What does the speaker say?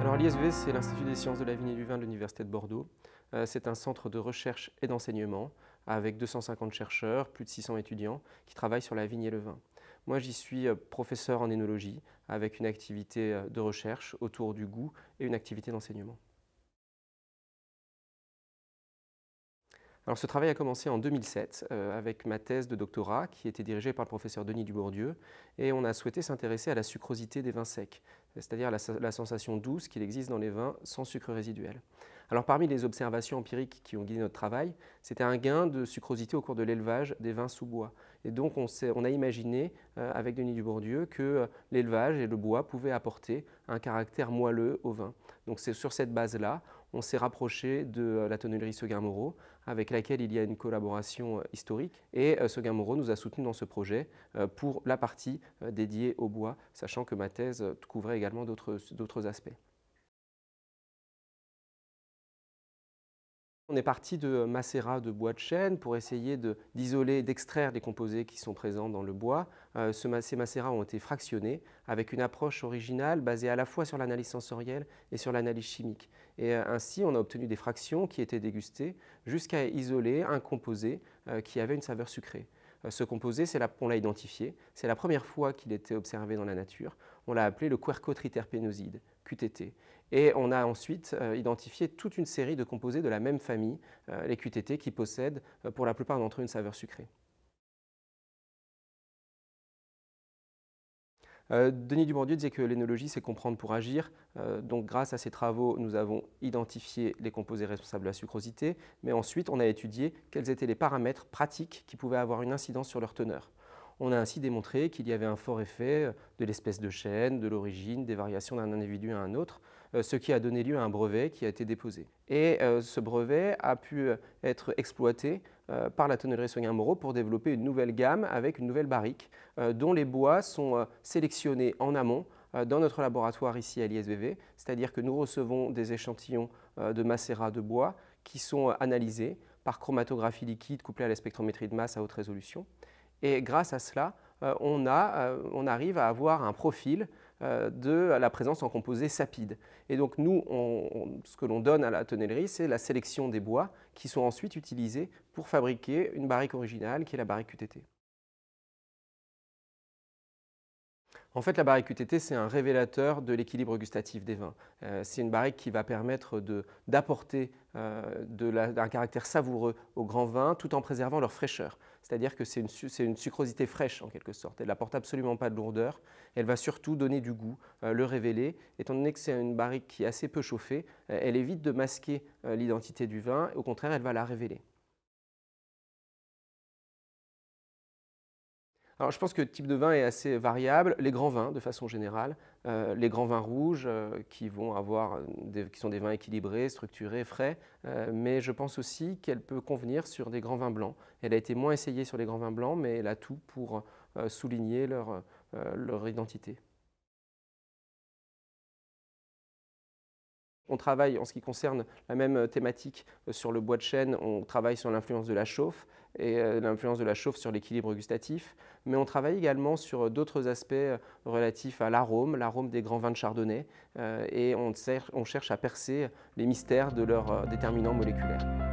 Alors l'ISV, c'est l'Institut des sciences de la vigne et du vin de l'Université de Bordeaux. Euh, c'est un centre de recherche et d'enseignement avec 250 chercheurs, plus de 600 étudiants qui travaillent sur la vigne et le vin. Moi, j'y suis euh, professeur en énologie avec une activité euh, de recherche autour du goût et une activité d'enseignement. Alors, ce travail a commencé en 2007 avec ma thèse de doctorat qui était dirigée par le professeur Denis Dubordieu et on a souhaité s'intéresser à la sucrosité des vins secs c'est-à-dire la, la, sensation douce qu'il existe dans les vins sans sucre résiduel. Alors parmi les observations empiriques qui ont guidé notre travail, c'était un gain de sucrosité au cours de l'élevage des vins sous bois. Et donc on, a imaginé euh, avec Denis Dubourdieu que euh, l'élevage et le bois pouvaient apporter un caractère moelleux au vin. Donc c'est sur cette base-là, on s'est rapproché de euh, la tonnellerie Seguin-Moreau, avec laquelle il y a une collaboration historique. Et Seguin-Moreau nous a soutenus dans ce projet pour la partie dédiée au bois, sachant que ma thèse couvrait également d'autres aspects. On est parti de macérats de bois de chêne pour essayer d'isoler, d'extraire des composés qui sont présents dans le bois. Euh, ces macérats ont été fractionnés avec une approche originale basée à la fois sur l'analyse sensorielle et sur l'analyse chimique. Et euh, ainsi, on a obtenu des fractions qui étaient dégustées jusqu'à isoler un composé euh, qui avait une saveur sucrée. Ce composé, on l'a identifié, c'est la première fois qu'il était observé dans la nature. On l'a appelé le quercotriterpénoside. QTT. Et on a ensuite euh, identifié toute une série de composés de la même famille, euh, les QTT, qui possèdent euh, pour la plupart d'entre eux une saveur sucrée. Denis dubourdieu disait que l'énologie, c'est comprendre pour agir. donc, grâce à ces travaux, nous avons identifié les composés responsables de la sucrosité, mais ensuite, on a étudié quels étaient les paramètres pratiques qui pouvaient avoir une incidence sur leur teneur. On a ainsi démontré qu'il y avait un fort effet euh, de l'espèce de chaîne, de l'origine, des variations d'un individu à un autre, euh, ce qui a donné lieu à un brevet qui a été déposé. Et euh, ce brevet a pu être exploité par la tonnerie soignin moreau pour développer une nouvelle gamme avec une nouvelle barrique dont les bois sont sélectionnés en amont dans notre laboratoire ici à l'ISVV, c'est-à-dire que nous recevons des échantillons de macérats de bois qui sont analysés par chromatographie liquide couplée à la spectrométrie de masse à haute résolution. Et grâce à cela, euh, euh, on, arrive à avoir un profil euh, de la présence en composé sapide. Et donc nous, ce que l'on donne à la tonnellerie, c'est la sélection des bois qui sont ensuite utilisés pour fabriquer une barrique originale qui est la barrique QTT. En fait, la barrique UTT, c'est un révélateur de l'équilibre gustatif des vins. Euh, c'est une barrique qui va permettre d'apporter euh, un caractère savoureux aux grands vins tout en préservant leur fraîcheur. C'est-à-dire que c'est une, sucrosité fraîche en quelque sorte. Elle n'apporte absolument pas de lourdeur. Elle va surtout donner du goût, euh, le révéler. Étant donné que c'est une barrique qui est assez peu chauffée, elle évite de masquer l'identité du vin. Au contraire, elle va la révéler. je pense que le type de vin est assez variable. Les grands vins, de façon générale, euh, les grands vins rouges euh, qui vont euh, qui sont des vins équilibrés, structurés, frais, mais je pense aussi qu'elle peut convenir sur des grands vins blancs. Elle a été moins essayée sur les grands vins blancs, mais elle a tout pour souligner leur identité. On travaille en ce qui concerne la même euh, thématique euh, sur le bois de chêne, on travaille sur l'influence de la chauffe et euh, l'influence de la chauffe sur l'équilibre gustatif, mais on travaille également sur d'autres aspects relatifs à l'arôme, l'arôme des grands vins de Chardonnay, et on, cherche à percer les mystères de leurs déterminants moléculaires.